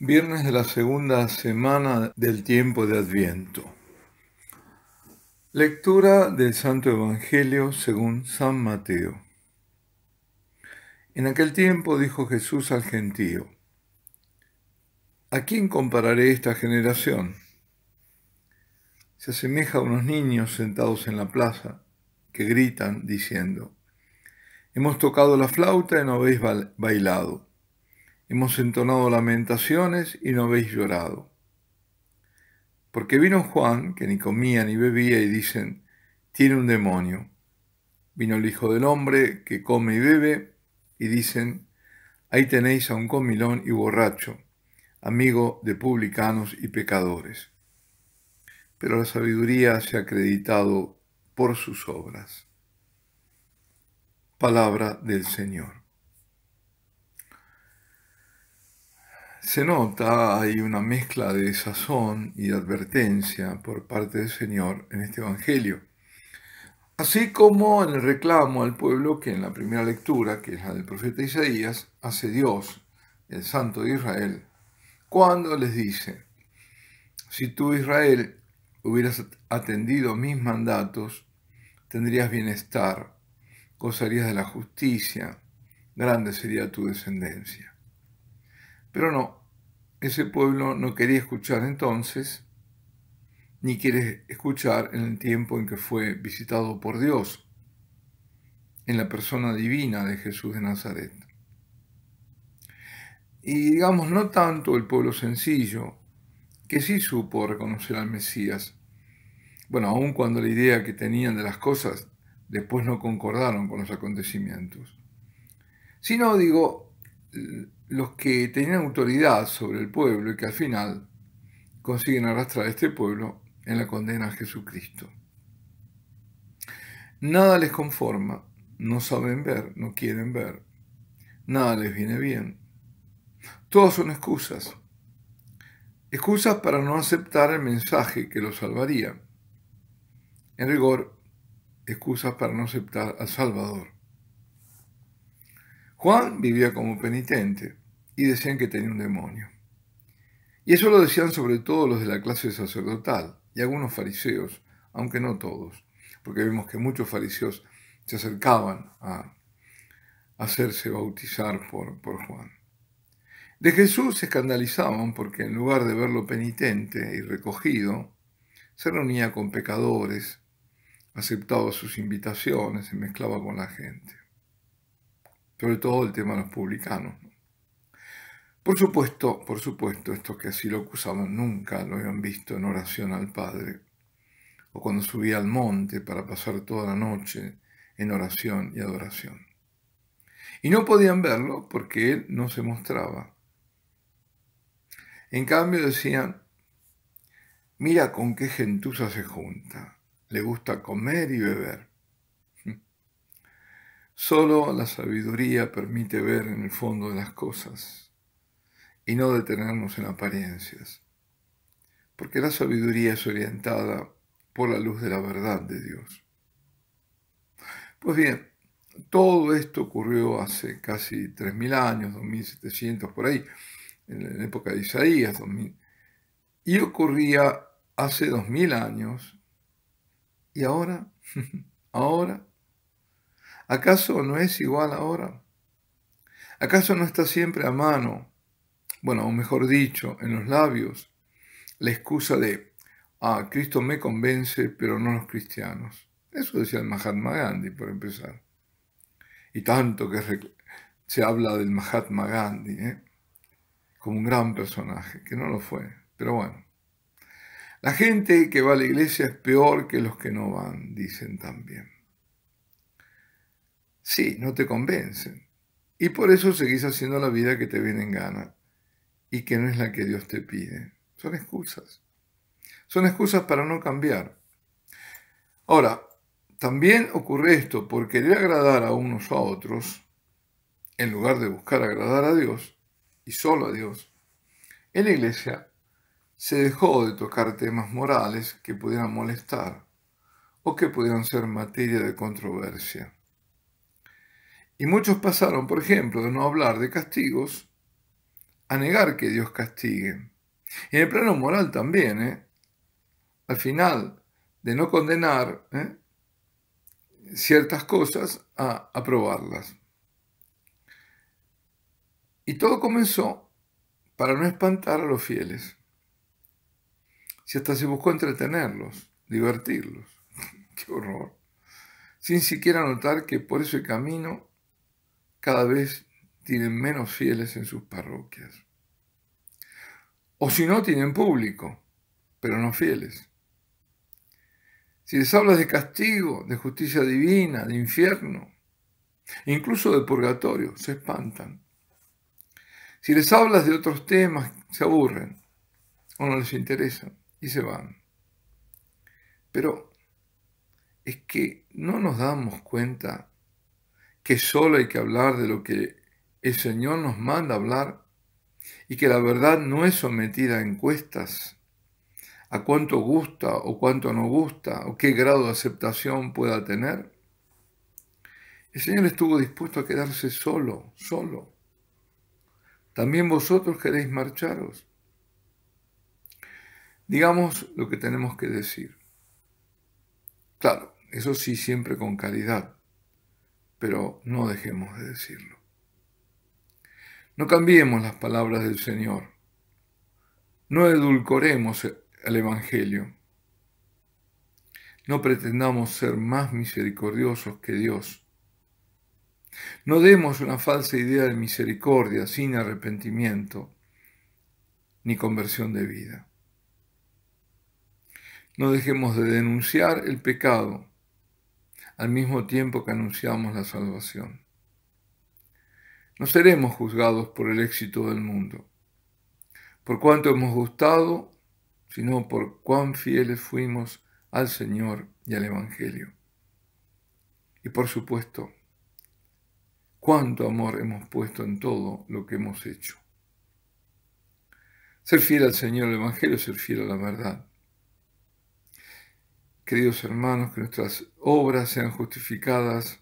Viernes de la segunda semana del tiempo de Adviento. Lectura del Santo Evangelio según San Mateo. En aquel tiempo dijo Jesús al gentío, ¿A quién compararé esta generación? Se asemeja a unos niños sentados en la plaza que gritan diciendo, Hemos tocado la flauta y no habéis bailado Hemos entonado lamentaciones y no habéis llorado. Porque vino Juan, que ni comía ni bebía, y dicen, tiene un demonio. Vino el Hijo del Hombre, que come y bebe, y dicen, ahí tenéis a un comilón y borracho, amigo de publicanos y pecadores. Pero la sabiduría se ha acreditado por sus obras. Palabra del Señor. Se nota, hay una mezcla de sazón y de advertencia por parte del Señor en este Evangelio. Así como en el reclamo al pueblo que en la primera lectura, que es la del profeta Isaías, hace Dios, el Santo de Israel, cuando les dice, si tú Israel hubieras atendido mis mandatos, tendrías bienestar, gozarías de la justicia, grande sería tu descendencia. Pero no, ese pueblo no quería escuchar entonces, ni quiere escuchar en el tiempo en que fue visitado por Dios, en la persona divina de Jesús de Nazaret. Y digamos, no tanto el pueblo sencillo, que sí supo reconocer al Mesías, bueno, aun cuando la idea que tenían de las cosas después no concordaron con los acontecimientos, sino, digo, los que tenían autoridad sobre el pueblo y que al final consiguen arrastrar a este pueblo en la condena a Jesucristo. Nada les conforma, no saben ver, no quieren ver, nada les viene bien. Todas son excusas, excusas para no aceptar el mensaje que los salvaría. En rigor, excusas para no aceptar al Salvador. Juan vivía como penitente y decían que tenía un demonio. Y eso lo decían sobre todo los de la clase sacerdotal y algunos fariseos, aunque no todos, porque vemos que muchos fariseos se acercaban a hacerse bautizar por, por Juan. De Jesús se escandalizaban porque en lugar de verlo penitente y recogido, se reunía con pecadores, aceptaba sus invitaciones, se mezclaba con la gente sobre todo el tema de los publicanos. Por supuesto, por supuesto, estos que así lo acusaban nunca lo habían visto en oración al Padre, o cuando subía al monte para pasar toda la noche en oración y adoración. Y no podían verlo porque Él no se mostraba. En cambio decían, mira con qué gentuza se junta, le gusta comer y beber Solo la sabiduría permite ver en el fondo de las cosas y no detenernos en apariencias, porque la sabiduría es orientada por la luz de la verdad de Dios. Pues bien, todo esto ocurrió hace casi 3.000 años, 2.700 por ahí, en la época de Isaías, y ocurría hace 2.000 años, y ahora, ahora ¿Acaso no es igual ahora? ¿Acaso no está siempre a mano, bueno, o mejor dicho, en los labios, la excusa de, ah, Cristo me convence, pero no los cristianos? Eso decía el Mahatma Gandhi, por empezar. Y tanto que se habla del Mahatma Gandhi, ¿eh? como un gran personaje, que no lo fue, pero bueno. La gente que va a la iglesia es peor que los que no van, dicen también. Sí, no te convencen. Y por eso seguís haciendo la vida que te viene en gana y que no es la que Dios te pide. Son excusas. Son excusas para no cambiar. Ahora, también ocurre esto por querer agradar a unos a otros, en lugar de buscar agradar a Dios y solo a Dios. En la iglesia se dejó de tocar temas morales que pudieran molestar o que pudieran ser materia de controversia. Y muchos pasaron, por ejemplo, de no hablar de castigos a negar que Dios castigue. Y en el plano moral también, ¿eh? al final de no condenar ¿eh? ciertas cosas a aprobarlas. Y todo comenzó para no espantar a los fieles. Si hasta se buscó entretenerlos, divertirlos. Qué horror. Sin siquiera notar que por ese camino cada vez tienen menos fieles en sus parroquias. O si no, tienen público, pero no fieles. Si les hablas de castigo, de justicia divina, de infierno, incluso de purgatorio, se espantan. Si les hablas de otros temas, se aburren o no les interesan y se van. Pero es que no nos damos cuenta que solo hay que hablar de lo que el Señor nos manda hablar y que la verdad no es sometida a encuestas, a cuánto gusta o cuánto no gusta o qué grado de aceptación pueda tener. El Señor estuvo dispuesto a quedarse solo, solo. También vosotros queréis marcharos. Digamos lo que tenemos que decir. Claro, eso sí, siempre con caridad pero no dejemos de decirlo. No cambiemos las palabras del Señor. No edulcoremos el Evangelio. No pretendamos ser más misericordiosos que Dios. No demos una falsa idea de misericordia sin arrepentimiento ni conversión de vida. No dejemos de denunciar el pecado al mismo tiempo que anunciamos la salvación. No seremos juzgados por el éxito del mundo, por cuánto hemos gustado, sino por cuán fieles fuimos al Señor y al Evangelio. Y por supuesto, cuánto amor hemos puesto en todo lo que hemos hecho. Ser fiel al Señor, el Evangelio, ser fiel a la verdad. Queridos hermanos, que nuestras obras sean justificadas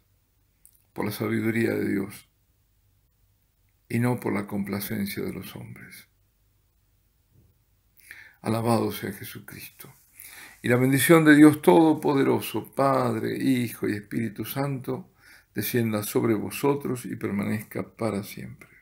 por la sabiduría de Dios y no por la complacencia de los hombres. Alabado sea Jesucristo. Y la bendición de Dios Todopoderoso, Padre, Hijo y Espíritu Santo, descienda sobre vosotros y permanezca para siempre.